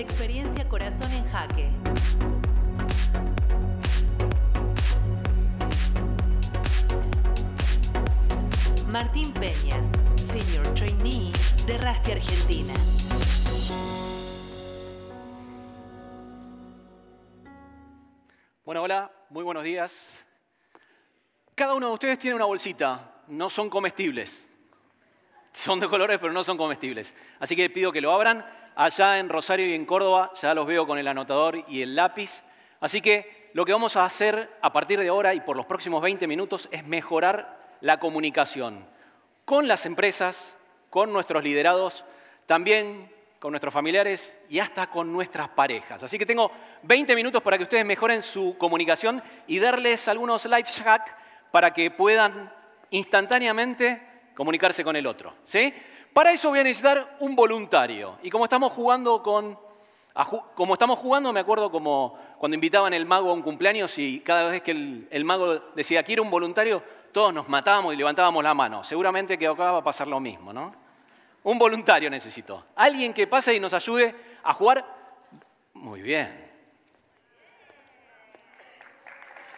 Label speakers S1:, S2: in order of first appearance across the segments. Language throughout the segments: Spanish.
S1: Experiencia Corazón en Jaque. Martín Peña, Senior Trainee de Rastia Argentina.
S2: Bueno, hola, muy buenos días. Cada uno de ustedes tiene una bolsita, no son comestibles. Son de colores, pero no son comestibles. Así que pido que lo abran Allá en Rosario y en Córdoba ya los veo con el anotador y el lápiz. Así que lo que vamos a hacer a partir de ahora y por los próximos 20 minutos es mejorar la comunicación con las empresas, con nuestros liderados, también con nuestros familiares y hasta con nuestras parejas. Así que tengo 20 minutos para que ustedes mejoren su comunicación y darles algunos life hacks para que puedan instantáneamente comunicarse con el otro. ¿sí? Para eso voy a necesitar un voluntario. Y como estamos jugando con... Como estamos jugando, me acuerdo como cuando invitaban el mago a un cumpleaños y cada vez que el, mago decía, quiero un voluntario, todos nos matábamos y levantábamos la mano. Seguramente que acá va a pasar lo mismo, ¿no? Un voluntario necesito. Alguien que pase y nos ayude a jugar. Muy bien.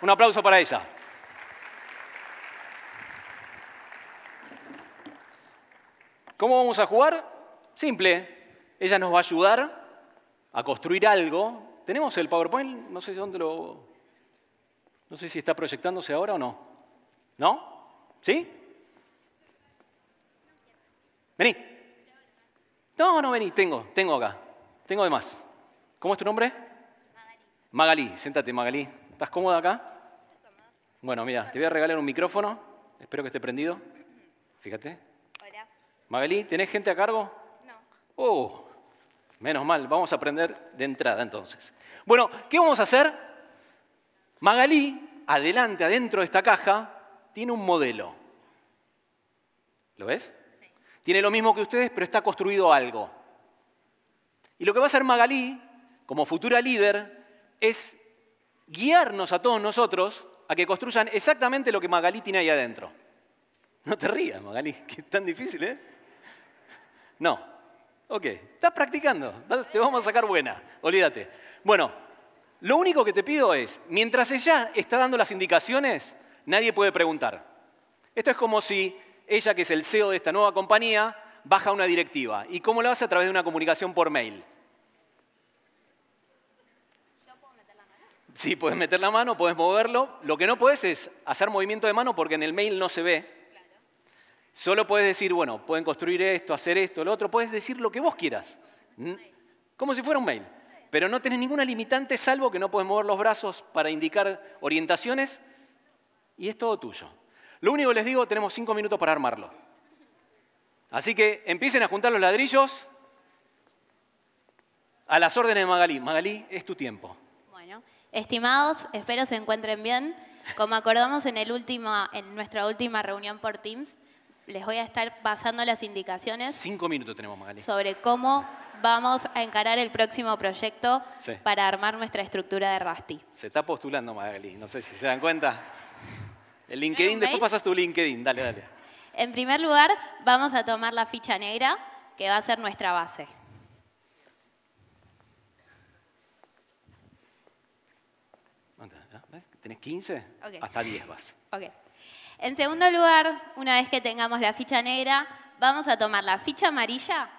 S2: Un aplauso para ella. ¿Cómo vamos a jugar? Simple. Ella nos va a ayudar a construir algo. ¿Tenemos el PowerPoint? No sé dónde lo. No sé si está proyectándose ahora o no. ¿No? ¿Sí? Vení. No, no vení, tengo, tengo acá. Tengo de más. ¿Cómo es tu nombre? Magalí. Magalí, siéntate, Magalí. ¿Estás cómoda acá? Bueno, mira, te voy a regalar un micrófono. Espero que esté prendido. Fíjate. Magali, ¿tenés gente a cargo? No. Oh, menos mal, vamos a aprender de entrada entonces. Bueno, ¿qué vamos a hacer? Magalí, adelante, adentro de esta caja, tiene un modelo. ¿Lo ves? Sí. Tiene lo mismo que ustedes, pero está construido algo. Y lo que va a hacer Magalí, como futura líder, es guiarnos a todos nosotros a que construyan exactamente lo que Magalí tiene ahí adentro. No te rías, Magalí, que es tan difícil, ¿eh? No. Ok, estás practicando, te vamos a sacar buena, olvídate. Bueno, lo único que te pido es, mientras ella está dando las indicaciones, nadie puede preguntar. Esto es como si ella, que es el CEO de esta nueva compañía, baja una directiva. ¿Y cómo lo hace? A través de una comunicación por mail. ¿Yo la Sí, puedes meter la mano, puedes moverlo. Lo que no puedes es hacer movimiento de mano porque en el mail no se ve Solo puedes decir, bueno, pueden construir esto, hacer esto, lo otro, puedes decir lo que vos quieras. Como si fuera un mail. Pero no tenés ninguna limitante salvo que no puedes mover los brazos para indicar orientaciones y es todo tuyo. Lo único que les digo, tenemos cinco minutos para armarlo. Así que empiecen a juntar los ladrillos a las órdenes de Magalí. Magalí, es tu tiempo.
S1: Bueno, estimados, espero se encuentren bien. Como acordamos en, el en nuestra última reunión por Teams, les voy a estar pasando las indicaciones. Cinco
S2: minutos tenemos, Magali. Sobre
S1: cómo vamos a encarar el próximo proyecto para armar nuestra estructura de Rasti.
S2: Se está postulando, Magali. No sé si se dan cuenta. El LinkedIn, después pasas tu LinkedIn. Dale, dale.
S1: En primer lugar, vamos a tomar la ficha negra, que va a ser nuestra base.
S2: ¿Tenés 15? Hasta 10 vas.
S1: Okay. En segundo lugar, una vez que tengamos la ficha negra, vamos a tomar la ficha amarilla.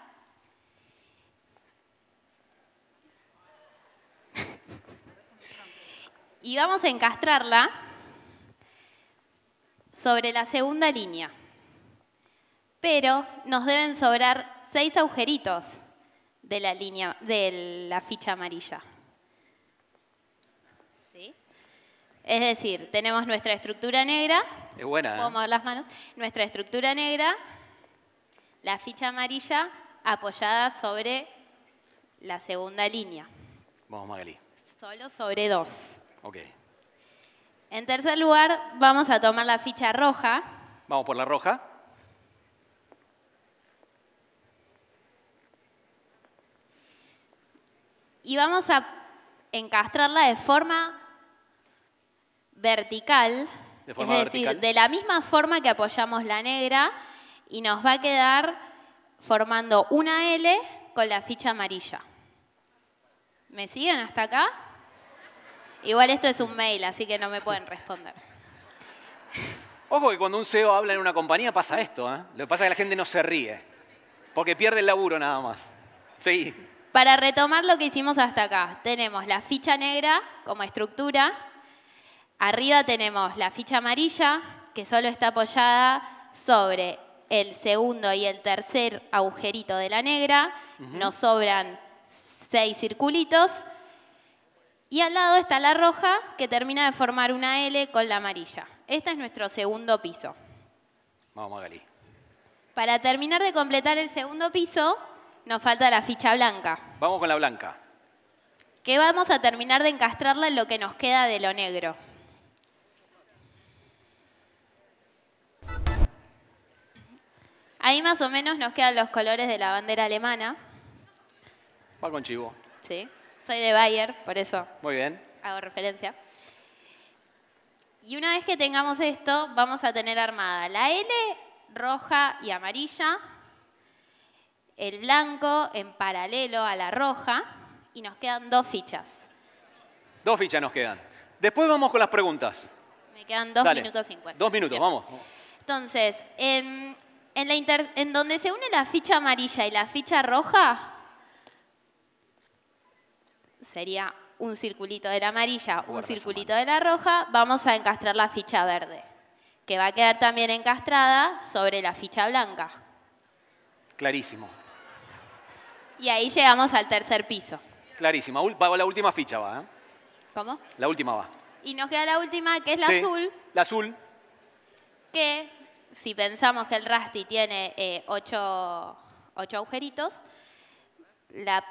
S1: y vamos a encastrarla sobre la segunda línea. Pero nos deben sobrar seis agujeritos de la, línea, de la ficha amarilla. Es decir, tenemos nuestra estructura negra,
S2: es buena. ¿eh? Puedo mover
S1: las manos. Nuestra estructura negra, la ficha amarilla apoyada sobre la segunda línea. Vamos, Magali. Solo sobre dos. Ok. En tercer lugar, vamos a tomar la ficha roja.
S2: Vamos por la roja.
S1: Y vamos a encastrarla de forma vertical de es decir, de la misma forma que apoyamos la negra y nos va a quedar formando una L con la ficha amarilla. ¿Me siguen hasta acá? Igual esto es un mail, así que no me pueden responder.
S2: Ojo que cuando un CEO habla en una compañía pasa esto. ¿eh? Lo que pasa es que la gente no se ríe, porque pierde el laburo nada más. Sí.
S1: Para retomar lo que hicimos hasta acá, tenemos la ficha negra como estructura, Arriba tenemos la ficha amarilla, que solo está apoyada sobre el segundo y el tercer agujerito de la negra. Nos sobran seis circulitos. Y al lado está la roja, que termina de formar una L con la amarilla. Este es nuestro segundo piso. Vamos, Magali. Para terminar de completar el segundo piso, nos falta la ficha blanca.
S2: Vamos con la blanca.
S1: Que vamos a terminar de encastrarla en lo que nos queda de lo negro. Ahí más o menos nos quedan los colores de la bandera alemana. Va con chivo. Sí, soy de Bayer, por eso. Muy bien. Hago referencia. Y una vez que tengamos esto, vamos a tener armada la L roja y amarilla, el blanco en paralelo a la roja y nos quedan dos fichas.
S2: Dos fichas nos quedan. Después vamos con las preguntas.
S1: Me quedan dos minutos cincuenta. Dos minutos, vamos. Entonces, en... Em, en, donde se une la ficha amarilla y la ficha roja, sería un circulito de la amarilla, un circulito de la roja, vamos a encastrar la ficha verde, que va a quedar también encastrada sobre la ficha blanca. Clarísimo. Y ahí llegamos al tercer piso.
S2: Clarísimo. La última ficha va, ¿eh? ¿Cómo? La última va.
S1: Y nos queda la última, que es la azul. La azul. ¿Qué? si pensamos que el Rasti tiene eh, ocho, agujeritos, la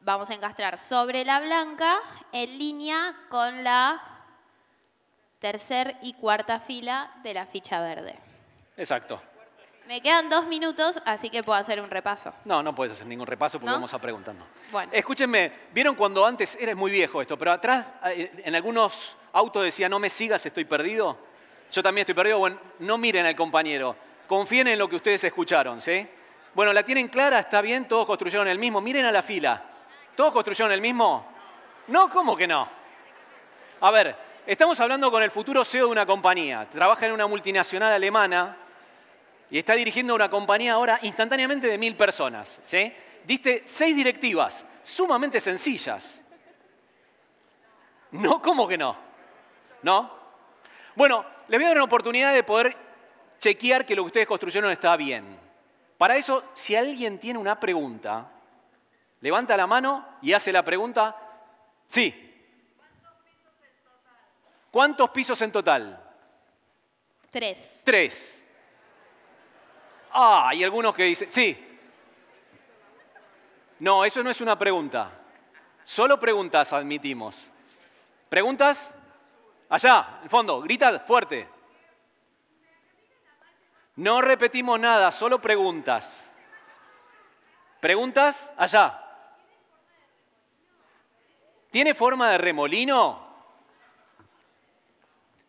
S1: vamos a encastrar sobre la blanca en línea con la tercer y cuarta fila de la ficha verde. Exacto. Me quedan dos minutos, así que puedo hacer un repaso.
S2: No, no puedes hacer ningún repaso porque vamos a preguntando. Bueno. Escúchenme, vieron cuando antes, eres muy viejo esto, pero atrás eh, en algunos autos decía no me sigas, estoy perdido yo también estoy perdido, bueno, no miren al compañero, confíen en lo que ustedes escucharon, ¿sí? Bueno, la tienen clara, está bien, todos construyeron el mismo, miren a la fila, ¿todos construyeron el mismo? No, ¿cómo que no? A ver, estamos hablando con el futuro CEO de una compañía, trabaja en una multinacional alemana y está dirigiendo una compañía ahora instantáneamente de mil personas, ¿sí? Diste seis directivas, sumamente sencillas. No, ¿cómo que no? ¿No? Bueno, les voy a dar una oportunidad de poder chequear que lo que ustedes construyeron está bien. Para eso, si alguien tiene una pregunta, levanta la mano y hace la pregunta. Sí. ¿Cuántos pisos en total? Tres. Tres. Ah, hay algunos que dicen, sí. No, eso no es una pregunta. Solo preguntas admitimos. ¿Preguntas? Allá, el fondo, grita fuerte. No repetimos nada, solo preguntas. ¿Preguntas? Allá. ¿Tiene forma de remolino?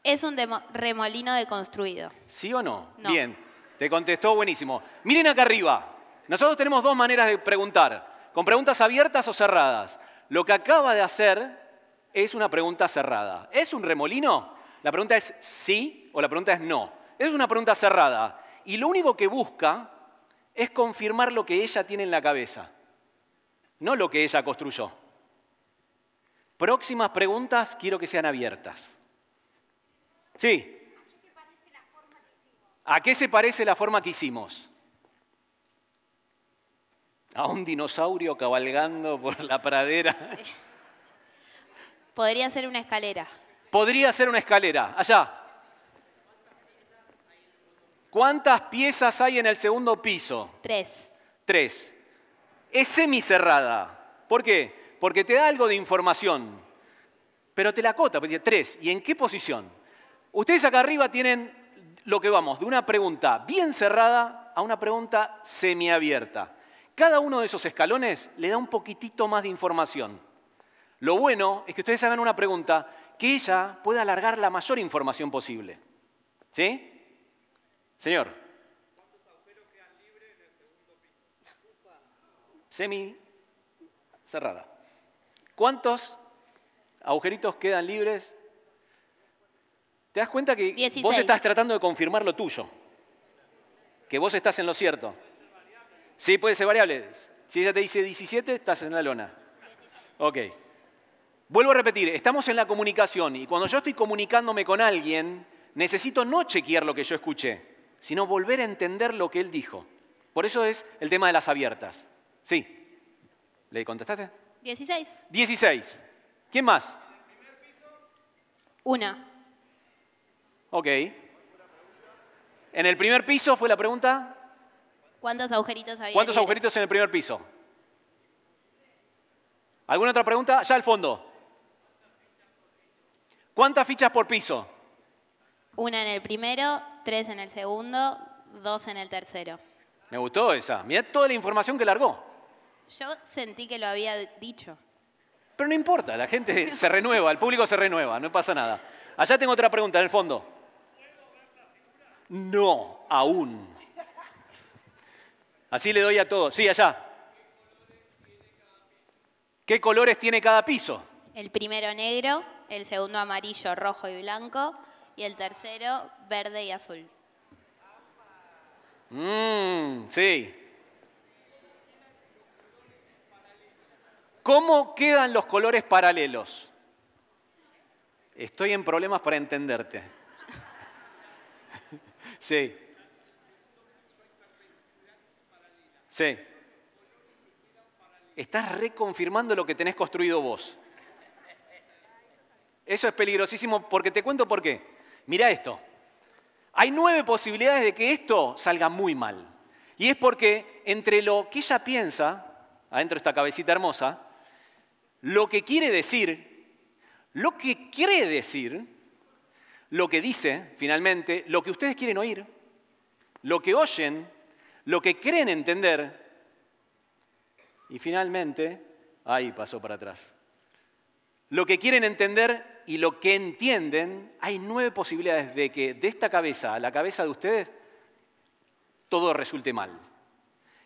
S1: Es un remolino deconstruido.
S2: ¿Sí o no? no? Bien, te contestó buenísimo. Miren acá arriba. Nosotros tenemos dos maneras de preguntar. Con preguntas abiertas o cerradas. Lo que acaba de hacer es una pregunta cerrada. ¿Es un remolino? La pregunta es sí o la pregunta es no. Es una pregunta cerrada. Y lo único que busca es confirmar lo que ella tiene en la cabeza, no lo que ella construyó. Próximas preguntas quiero que sean abiertas. Sí. ¿A qué se parece la forma que hicimos? A un dinosaurio cabalgando por la pradera.
S1: Podría ser una escalera.
S2: Podría ser una escalera. Allá. ¿Cuántas piezas hay en el segundo piso? Tres. Tres. Es semicerrada. ¿Por qué? Porque te da algo de información. Pero te la cota porque tres. ¿Y en qué posición? Ustedes acá arriba tienen lo que vamos, de una pregunta bien cerrada a una pregunta semiabierta. Cada uno de esos escalones le da un poquitito más de información. Lo bueno es que ustedes hagan una pregunta que ella pueda alargar la mayor información posible. ¿Sí? Señor. ¿Cuántos agujeros quedan libres en el segundo Semi cerrada. ¿Cuántos agujeritos quedan libres? ¿Te das cuenta que vos estás tratando de confirmar lo tuyo? Que vos estás en lo cierto. Sí, puede ser variable. Si ella te dice 17, estás en la lona. Okay. Ok. Vuelvo a repetir, estamos en la comunicación y cuando yo estoy comunicándome con alguien, necesito no chequear lo que yo escuché, sino volver a entender lo que él dijo. Por eso es el tema de las abiertas. Sí. ¿Le contestaste? 16. 16. ¿Quién más? Una. Ok. En el primer piso fue la pregunta.
S1: ¿Cuántos agujeritos había? ¿Cuántos
S2: agujeritos en el primer piso? ¿Alguna otra pregunta? Ya al fondo. ¿Cuántas fichas por piso?
S1: Una en el primero, tres en el segundo, dos en el tercero.
S2: Me gustó esa. Mira toda la información que largó.
S1: Yo sentí que lo había dicho.
S2: Pero no importa, la gente se renueva, el público se renueva, no pasa nada. Allá tengo otra pregunta en el fondo. No, aún. Así le doy a todos. Sí, allá. ¿Qué colores tiene cada piso?
S1: El primero negro, el segundo amarillo, rojo y blanco, y el tercero verde y azul.
S2: Mmm, sí. ¿Cómo quedan los colores paralelos? Estoy en problemas para entenderte. sí. Sí. Estás reconfirmando lo que tenés construido vos. Eso es peligrosísimo porque te cuento por qué. Mira esto. Hay nueve posibilidades de que esto salga muy mal. Y es porque entre lo que ella piensa, adentro de esta cabecita hermosa, lo que quiere decir, lo que cree decir, lo que dice finalmente, lo que ustedes quieren oír, lo que oyen, lo que creen entender, y finalmente, ahí pasó para atrás. Lo que quieren entender y lo que entienden, hay nueve posibilidades de que de esta cabeza a la cabeza de ustedes todo resulte mal.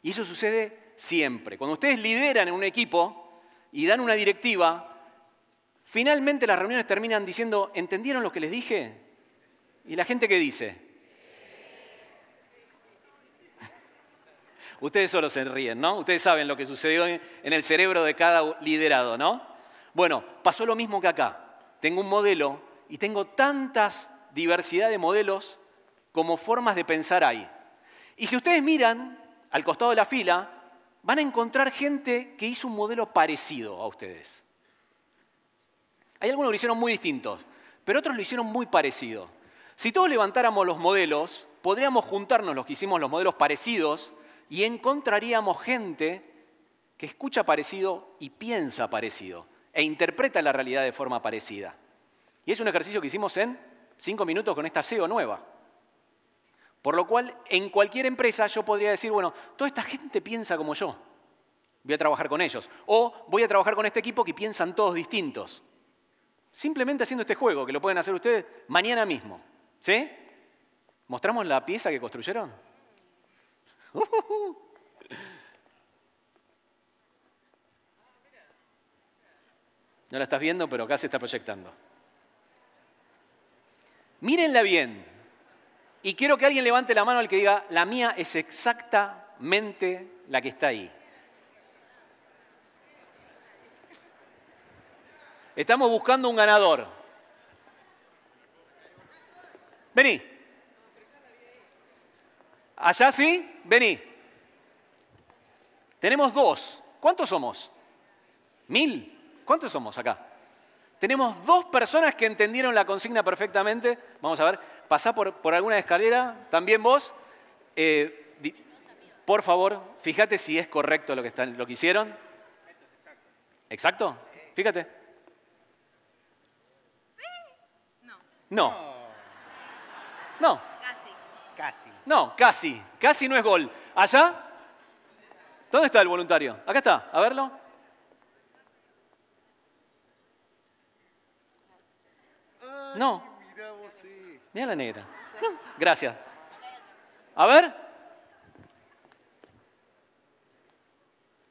S2: Y eso sucede siempre. Cuando ustedes lideran en un equipo y dan una directiva, finalmente las reuniones terminan diciendo, ¿entendieron lo que les dije? ¿Y la gente qué dice? Ustedes solo se ríen, ¿no? Ustedes saben lo que sucedió en el cerebro de cada liderado, ¿no? Bueno, pasó lo mismo que acá tengo un modelo y tengo tantas diversidad de modelos como formas de pensar hay. Y si ustedes miran al costado de la fila, van a encontrar gente que hizo un modelo parecido a ustedes. Hay algunos que lo hicieron muy distintos, pero otros lo hicieron muy parecido. Si todos levantáramos los modelos, podríamos juntarnos los que hicimos los modelos parecidos y encontraríamos gente que escucha parecido y piensa parecido e interpreta la realidad de forma parecida. Y es un ejercicio que hicimos en cinco minutos con esta SEO nueva. Por lo cual, en cualquier empresa yo podría decir, bueno, toda esta gente piensa como yo, voy a trabajar con ellos. O voy a trabajar con este equipo que piensan todos distintos. Simplemente haciendo este juego, que lo pueden hacer ustedes mañana mismo. ¿Sí? ¿Mostramos la pieza que construyeron? Uh, uh, uh. No la estás viendo, pero acá se está proyectando. Mírenla bien. Y quiero que alguien levante la mano al que diga, la mía es exactamente la que está ahí. Estamos buscando un ganador. Vení. ¿Allá sí? Vení. Tenemos dos. ¿Cuántos somos? ¿Mil? ¿Cuántos somos acá? Tenemos dos personas que entendieron la consigna perfectamente. Vamos a ver, pasá por, por alguna escalera, también vos. Eh, por favor, fíjate si es correcto lo que, están, lo que hicieron. ¿Exacto? Fíjate. ¿Sí? No. No. No.
S1: Casi. Casi.
S2: No, casi. Casi no es gol. ¿Allá? ¿Dónde está el voluntario? Acá está. A verlo. No. Mira la negra. gracias. A ver.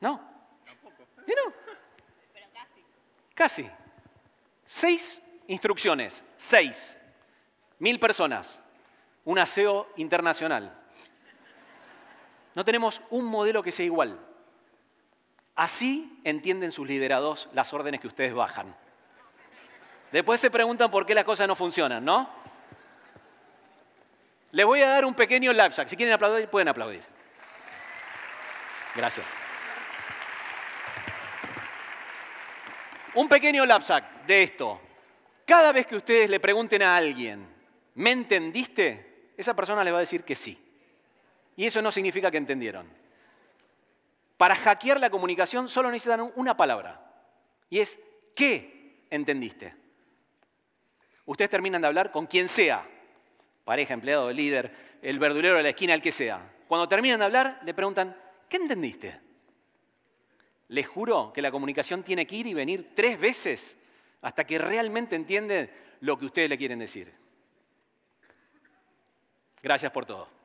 S2: No. Y no. Casi. Seis instrucciones. Seis. Mil personas. Un aseo internacional. No tenemos un modelo que sea igual. Así entienden sus liderados las órdenes que ustedes bajan. Después se preguntan por qué las cosas no funcionan, ¿no? Les voy a dar un pequeño lapsack. Si quieren aplaudir, pueden aplaudir. Gracias. Un pequeño lapsack de esto. Cada vez que ustedes le pregunten a alguien, ¿me entendiste? Esa persona les va a decir que sí. Y eso no significa que entendieron. Para hackear la comunicación solo necesitan una palabra. Y es, ¿qué entendiste? Ustedes terminan de hablar con quien sea, pareja, empleado, líder, el verdulero de la esquina, el que sea. Cuando terminan de hablar, le preguntan, ¿qué entendiste? Les juro que la comunicación tiene que ir y venir tres veces hasta que realmente entienden lo que ustedes le quieren decir. Gracias por todo.